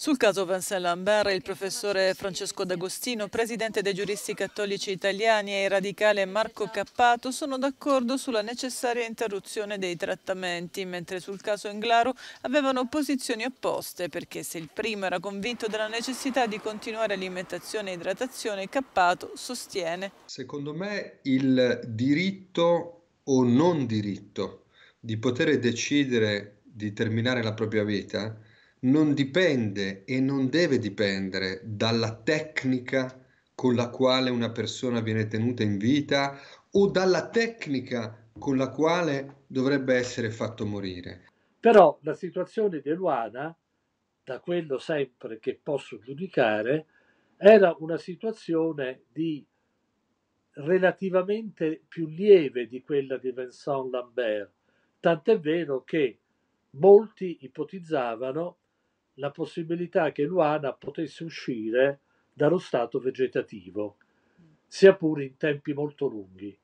Sul caso Vincent Lambert, il professore Francesco D'Agostino, presidente dei giuristi cattolici italiani e il radicale Marco Cappato sono d'accordo sulla necessaria interruzione dei trattamenti, mentre sul caso Englaro avevano posizioni opposte, perché se il primo era convinto della necessità di continuare alimentazione e idratazione, Cappato sostiene. Secondo me il diritto o non diritto di poter decidere di terminare la propria vita non dipende e non deve dipendere dalla tecnica con la quale una persona viene tenuta in vita o dalla tecnica con la quale dovrebbe essere fatto morire. Però la situazione di Luana, da quello sempre che posso giudicare, era una situazione di relativamente più lieve di quella di Vincent Lambert, tant'è vero che molti ipotizzavano la possibilità che Luana potesse uscire dallo stato vegetativo, sia pure in tempi molto lunghi.